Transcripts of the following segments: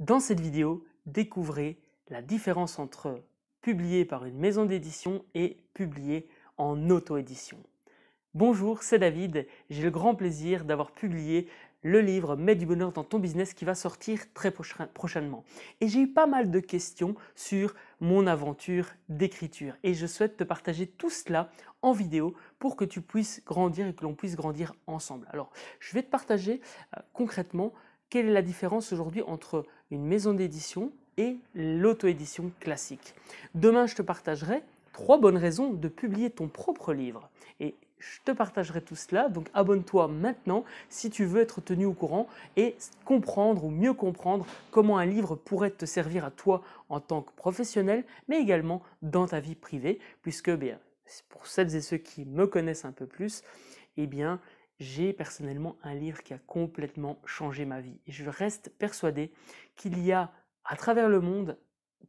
Dans cette vidéo, découvrez la différence entre publier par une maison d'édition et publier en auto-édition. Bonjour, c'est David. J'ai le grand plaisir d'avoir publié le livre Mets du bonheur dans ton business qui va sortir très prochainement. Et j'ai eu pas mal de questions sur mon aventure d'écriture et je souhaite te partager tout cela en vidéo pour que tu puisses grandir et que l'on puisse grandir ensemble. Alors, je vais te partager euh, concrètement quelle est la différence aujourd'hui entre une maison d'édition et l'auto-édition classique. Demain, je te partagerai trois bonnes raisons de publier ton propre livre. Et je te partagerai tout cela, donc abonne-toi maintenant si tu veux être tenu au courant et comprendre ou mieux comprendre comment un livre pourrait te servir à toi en tant que professionnel, mais également dans ta vie privée, puisque bien, pour celles et ceux qui me connaissent un peu plus, eh bien, j'ai personnellement un livre qui a complètement changé ma vie. Et je reste persuadé qu'il y a à travers le monde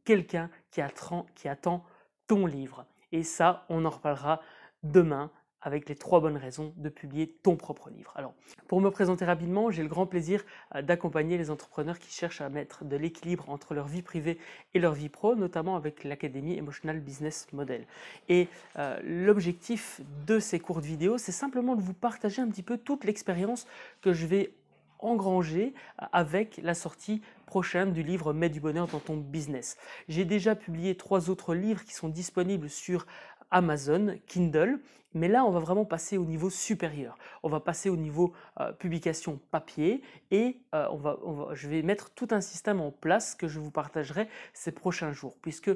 quelqu'un qui, attend ton livre. Et ça, on en reparlera demain avec les trois bonnes raisons de publier ton propre livre. Alors, pour me présenter rapidement, j'ai le grand plaisir euh, d'accompagner les entrepreneurs qui cherchent à mettre de l'équilibre entre leur vie privée et leur vie pro, notamment avec l'Académie Emotional Business Model. Et euh, l'objectif de ces courtes vidéos, c'est simplement de vous partager un petit peu toute l'expérience que je vais engranger euh, avec la sortie prochaine du livre Mets du bonheur dans ton business. J'ai déjà publié trois autres livres qui sont disponibles sur Amazon, Kindle. Mais là, on va vraiment passer au niveau supérieur. On va passer au niveau euh, publication papier et euh, on va, je vais mettre tout un système en place que je vous partagerai ces prochains jours, puisque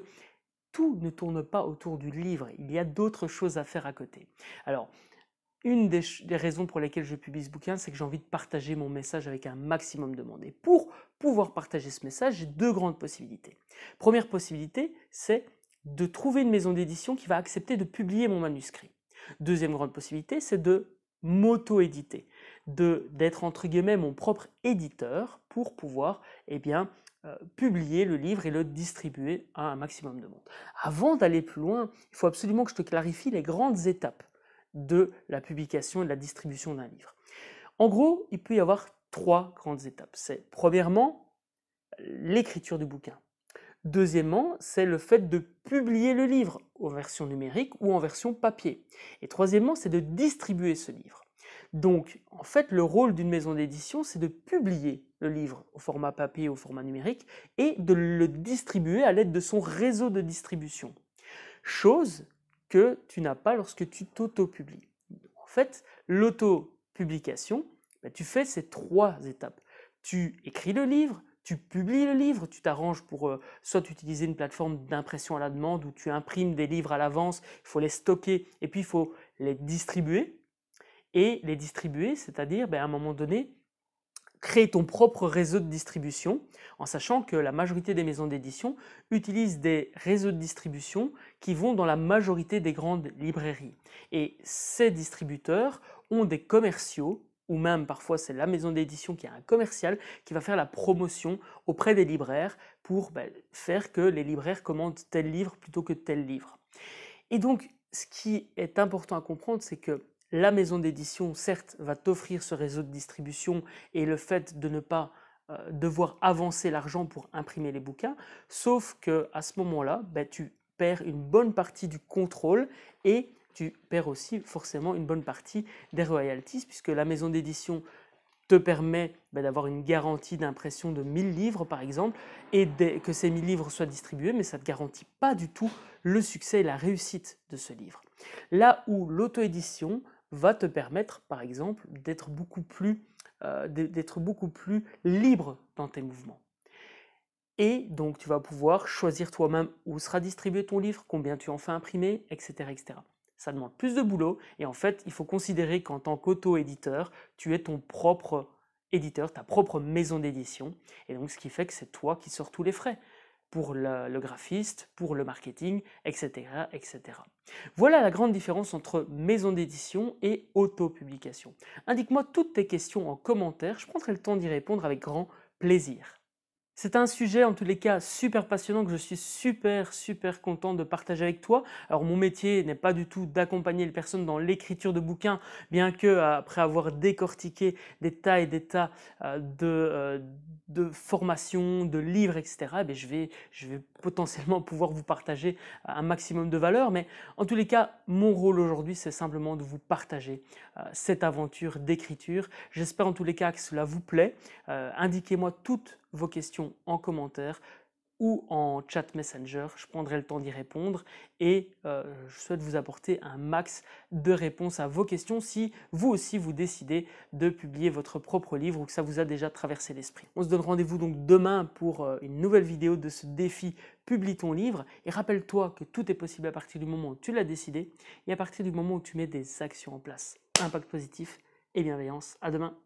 tout ne tourne pas autour du livre. Il y a d'autres choses à faire à côté. Alors, une des, des, raisons pour lesquelles je publie ce bouquin, c'est que j'ai envie de partager mon message avec un maximum de monde. Et pour pouvoir partager ce message, j'ai deux grandes possibilités. Première possibilité, c'est de trouver une maison d'édition qui va accepter de publier mon manuscrit. Deuxième grande possibilité, c'est de m'auto-éditer, d'être entre guillemets mon propre éditeur pour pouvoir eh bien, euh, publier le livre et le distribuer à un maximum de monde. Avant d'aller plus loin, il faut absolument que je te clarifie les grandes étapes de la publication et de la distribution d'un livre. En gros, il peut y avoir trois grandes étapes. C'est premièrement l'écriture du bouquin. Deuxièmement, c'est le fait de publier le livre en version numérique ou en version papier. Et troisièmement, c'est de distribuer ce livre. Donc, en fait, le rôle d'une maison d'édition, c'est de publier le livre au format papier, ou au format numérique, et de le distribuer à l'aide de son réseau de distribution. Chose que tu n'as pas lorsque tu t'auto-publies. En fait, l'auto-publication, ben, tu fais ces trois étapes. Tu écris le livre, tu publies le livre, tu t'arranges pour euh, soit utiliser une plateforme d'impression à la demande où tu imprimes des livres à l'avance, il faut les stocker et puis il faut les distribuer. Et les distribuer, c'est-à-dire ben, à un moment donné, créer ton propre réseau de distribution, en sachant que la majorité des maisons d'édition utilisent des réseaux de distribution qui vont dans la majorité des grandes librairies. Et ces distributeurs ont des commerciaux ou même parfois c'est la maison d'édition qui a un commercial qui va faire la promotion auprès des libraires pour ben, faire que les libraires commandent tel livre plutôt que tel livre. Et donc ce qui est important à comprendre c'est que la maison d'édition certes va t'offrir ce réseau de distribution et le fait de ne pas euh, devoir avancer l'argent pour imprimer les bouquins, sauf que à ce moment-là, ben, tu perds une bonne partie du contrôle et tu perds aussi forcément une bonne partie des royalties, puisque la maison d'édition te permet ben, d'avoir une garantie d'impression de 1000 livres par exemple, et que ces 1000 livres soient distribués, mais ça ne te garantit pas du tout le succès et la réussite de ce livre. Là où l'auto-édition va te permettre par exemple d'être beaucoup, plus, euh, d'être beaucoup plus libre dans tes mouvements. Et donc tu vas pouvoir choisir toi-même où sera distribué ton livre, combien tu en fais imprimer, etc. etc ça demande plus de boulot et en fait, il faut considérer qu'en tant qu'auto-éditeur, tu es ton propre éditeur, ta propre maison d'édition et donc ce qui fait que c'est toi qui sors tous les frais pour le, graphiste, pour le marketing, etc., etc. Voilà la grande différence entre maison d'édition et autopublication. Indique-moi toutes tes questions en commentaire, je prendrai le temps d'y répondre avec grand plaisir. C'est un sujet en tous les cas super passionnant que je suis super super content de partager avec toi. Alors mon métier n'est pas du tout d'accompagner les personnes dans l'écriture de bouquins, bien que après avoir décortiqué des tas et des tas euh, de, euh, de formations, de livres, etc., eh je, vais, je vais potentiellement pouvoir vous partager euh, un maximum de valeur. Mais en tous les cas, mon rôle aujourd'hui, c'est simplement de vous partager cette aventure d'écriture. J'espère en tous les cas que cela vous plaît. Indiquez-moi toutes vos questions en commentaire ou en chat messenger, je prendrai le temps d'y répondre et euh, je souhaite vous apporter un max de réponses à vos questions si vous aussi vous décidez de publier votre propre livre ou que ça vous a déjà traversé l'esprit. On se donne rendez-vous donc demain pour euh, une nouvelle vidéo de ce défi Publie ton livre et rappelle-toi que tout est possible à partir du moment où tu l'as décidé et à partir du moment où tu mets des actions en place. Impact positif et bienveillance. À demain.